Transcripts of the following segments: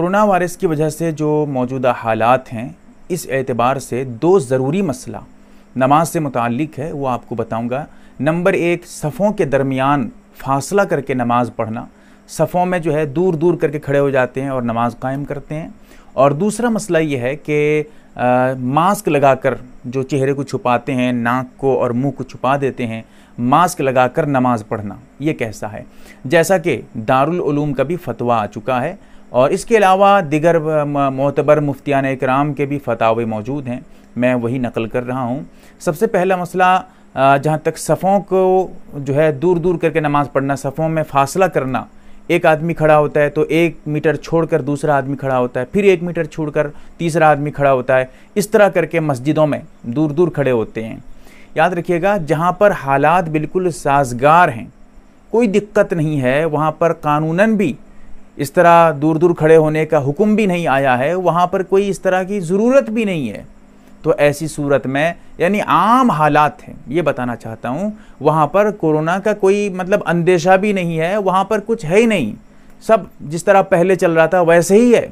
corona virus की वजह से जो मौजूदा हालात हैं इस एतबार से दो ज़रूरी मसला नमाज से मुतक है वो आपको बताऊंगा नंबर एक सफ़ों के दरमियान फासला करके नमाज़ पढ़ना सफ़ों में जो है दूर दूर करके खड़े हो जाते हैं और नमाज कायम करते हैं और दूसरा मसला ये है कि आ, मास्क लगाकर जो चेहरे को छुपाते हैं नाक को और मुंह को छुपा देते हैं मास्क लगाकर नमाज़ पढ़ना ये कैसा है जैसा कि दारुल उलूम का भी फतवा आ चुका है और इसके अलावा दिगर मोतबर मुफ्तियान इकराम के भी फतावे मौजूद हैं मैं वही नकल कर रहा हूँ सबसे पहला मसला जहाँ तक सफ़ों को जो है दूर दूर करके नमाज़ पढ़ना सफ़ों में फासला करना एक आदमी खड़ा होता है तो एक मीटर छोड़कर दूसरा आदमी खड़ा होता है फिर एक मीटर छोड़कर तीसरा आदमी खड़ा होता है इस तरह करके मस्जिदों में दूर दूर खड़े होते हैं याद रखिएगा जहाँ पर हालात बिल्कुल साजगार हैं कोई दिक्कत नहीं है वहाँ पर कानूनन भी इस तरह दूर दूर खड़े होने का हुक्म भी नहीं आया है वहाँ पर कोई इस तरह की ज़रूरत भी नहीं है तो ऐसी सूरत में यानी आम हालात हैं ये बताना चाहता हूँ वहाँ पर कोरोना का कोई मतलब अंदेशा भी नहीं है वहाँ पर कुछ है ही नहीं सब जिस तरह पहले चल रहा था वैसे ही है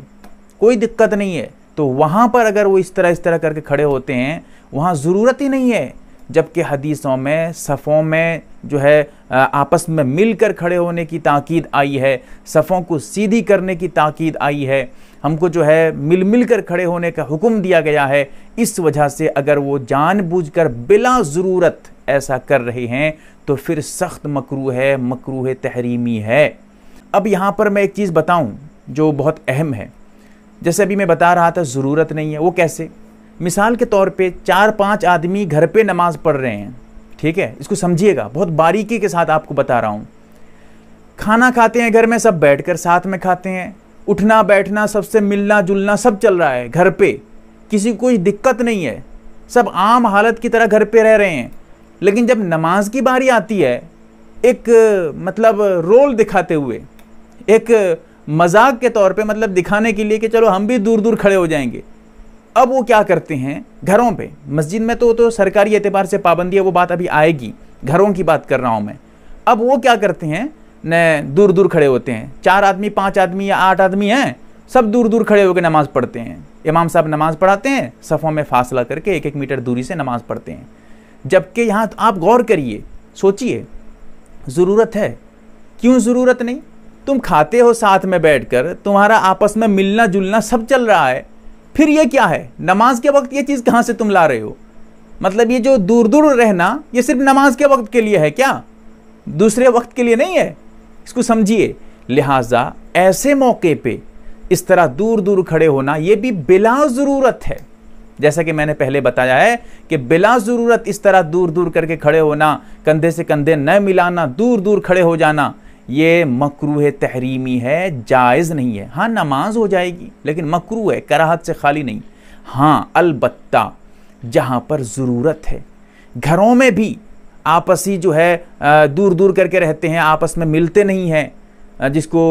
कोई दिक्कत नहीं है तो वहाँ पर अगर वो इस तरह इस तरह करके खड़े होते हैं वहाँ ज़रूरत ही नहीं है जबकि हदीसों में सफ़ों में जो है आपस में मिलकर खड़े होने की ताक़ीद आई है सफ़ों को सीधी करने की ताक़ीद आई है हमको जो है मिल मिल कर खड़े होने का हुक्म दिया गया है इस वजह से अगर वो जानबूझकर बिला ज़रूरत ऐसा कर रहे हैं तो फिर सख्त मकरू है मकरू तहरीमी है अब यहाँ पर मैं एक चीज़ बताऊँ जो बहुत अहम है जैसे अभी मैं बता रहा था ज़रूरत नहीं है वो कैसे मिसाल के तौर पे चार पांच आदमी घर पे नमाज पढ़ रहे हैं ठीक है इसको समझिएगा बहुत बारीकी के साथ आपको बता रहा हूँ खाना खाते हैं घर में सब बैठकर साथ में खाते हैं उठना बैठना सबसे मिलना जुलना सब चल रहा है घर पे किसी को कोई दिक्कत नहीं है सब आम हालत की तरह घर पे रह रहे हैं लेकिन जब नमाज की बारी आती है एक मतलब रोल दिखाते हुए एक मजाक के तौर पे मतलब दिखाने के लिए कि चलो हम भी दूर दूर खड़े हो जाएंगे अब वो क्या करते हैं घरों पे मस्जिद में तो तो सरकारी एतबार से पाबंदी है वो बात अभी आएगी घरों की बात कर रहा हूँ मैं अब वो क्या करते हैं न दूर दूर खड़े होते हैं चार आदमी पाँच आदमी या आठ आदमी हैं सब दूर दूर खड़े होकर नमाज़ पढ़ते हैं इमाम साहब नमाज़ पढ़ाते हैं सफ़ों में फासला करके एक एक मीटर दूरी से नमाज़ पढ़ते हैं जबकि यहाँ तो आप गौर करिए सोचिए ज़रूरत है क्यों ज़रूरत नहीं तुम खाते हो साथ में बैठकर तुम्हारा आपस में मिलना जुलना सब चल रहा है फिर ये क्या है नमाज के वक्त ये चीज़ कहाँ से तुम ला रहे हो मतलब ये जो दूर दूर रहना ये सिर्फ नमाज के वक्त के लिए है क्या दूसरे वक्त के लिए नहीं है इसको समझिए लिहाजा ऐसे मौके पे इस तरह दूर दूर खड़े होना ये भी बिला ज़रूरत है जैसा कि मैंने पहले बताया है कि बिला ज़रूरत इस तरह दूर दूर करके खड़े होना कंधे से कंधे न मिलाना दूर दूर खड़े हो जाना ये मकरू तहरीमी है जायज़ नहीं है हाँ नमाज हो जाएगी लेकिन मकरू है कराहत से खाली नहीं हाँ अलबत्ता जहाँ पर ज़रूरत है घरों में भी आपसी जो है दूर दूर करके रहते हैं आपस में मिलते नहीं हैं जिसको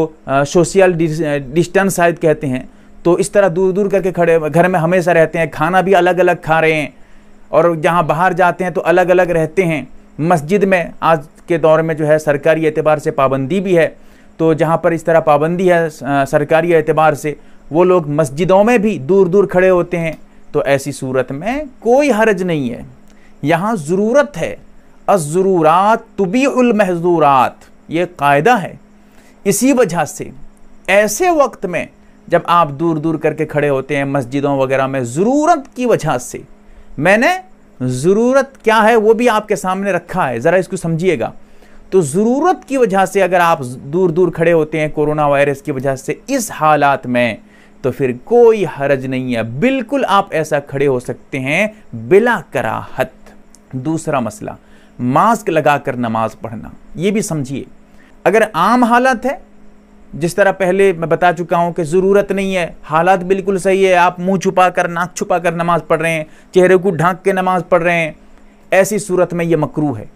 सोशल डिस्टेंस शायद कहते हैं तो इस तरह दूर दूर करके खड़े घर में हमेशा रहते हैं खाना भी अलग अलग खा रहे हैं और जहाँ बाहर जाते हैं तो अलग अलग रहते हैं मस्जिद में आज के दौर में जो है सरकारी एतबार से पाबंदी भी है तो जहाँ पर इस तरह पाबंदी है सरकारी एतबार से वो लोग मस्जिदों में भी दूर दूर खड़े होते हैं तो ऐसी सूरत में कोई हरज नहीं है यहाँ ज़रूरत है अज़रूरात तुबील महजूरात ये कायदा है इसी वजह से ऐसे वक्त में जब आप दूर दूर करके खड़े होते हैं मस्जिदों वगैरह में ज़रूरत की वजह से मैंने ज़रूरत क्या है वो भी आपके सामने रखा है ज़रा इसको समझिएगा तो ज़रूरत की वजह से अगर आप दूर दूर खड़े होते हैं कोरोना वायरस की वजह से इस हालात में तो फिर कोई हरज नहीं है बिल्कुल आप ऐसा खड़े हो सकते हैं बिला कराहत दूसरा मसला मास्क लगाकर नमाज पढ़ना ये भी समझिए अगर आम हालत है जिस तरह पहले मैं बता चुका हूँ कि ज़रूरत नहीं है हालात बिल्कुल सही है आप मुंह छुपा कर नाक छुपा कर नमाज़ पढ़ रहे हैं चेहरे को ढांक के नमाज़ पढ़ रहे हैं ऐसी सूरत में ये मकरू है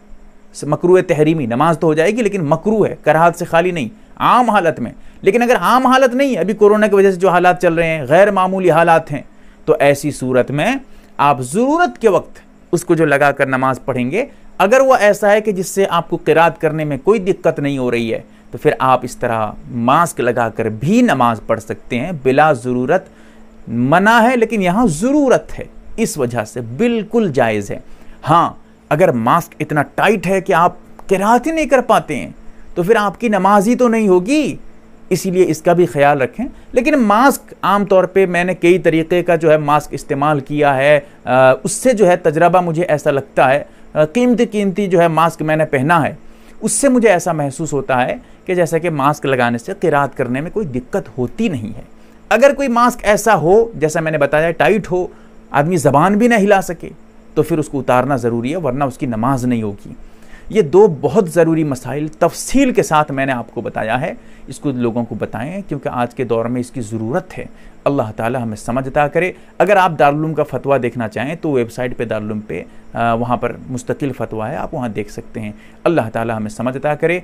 मकरू तहरीमी नमाज तो हो जाएगी लेकिन मकरू है कराहत से खाली नहीं आम हालत में लेकिन अगर आम हालत नहीं अभी कोरोना की वजह से जो हालात चल रहे हैं गैर मामूली हालात हैं तो ऐसी सूरत में आप ज़रूरत के वक्त उसको जो लगा कर नमाज़ पढ़ेंगे अगर वह ऐसा है कि जिससे आपको किरात करने में कोई दिक्कत नहीं हो रही है तो फिर आप इस तरह मास्क लगाकर भी नमाज पढ़ सकते हैं बिला ज़रूरत मना है लेकिन यहाँ ज़रूरत है इस वजह से बिल्कुल जायज़ है हाँ अगर मास्क इतना टाइट है कि आप किरात ही नहीं कर पाते हैं तो फिर आपकी नमाज ही तो नहीं होगी इसीलिए इसका भी ख्याल रखें लेकिन मास्क आम तौर पे मैंने कई तरीके का जो है मास्क इस्तेमाल किया है आ, उससे जो है तजर्बा मुझे ऐसा लगता है कीमती कीमती जो है मास्क मैंने पहना है उससे मुझे ऐसा महसूस होता है कि जैसा कि मास्क लगाने से किरात करने में कोई दिक्कत होती नहीं है अगर कोई मास्क ऐसा हो जैसा मैंने बताया टाइट हो आदमी ज़बान भी ना हिला सके तो फिर उसको उतारना ज़रूरी है वरना उसकी नमाज नहीं होगी ये दो बहुत ज़रूरी मसाइल तफसील के साथ मैंने आपको बताया है इसको लोगों को बताएं क्योंकि आज के दौर में इसकी ज़रूरत है अल्लाह ताला हमें समझ अता करे अगर आप दारुलूम का फतवा देखना चाहें तो वेबसाइट पे दारुलूम पे वहाँ पर मुस्तकिल फतवा है आप वहाँ देख सकते हैं अल्लाह ताला हमें समझ अता करे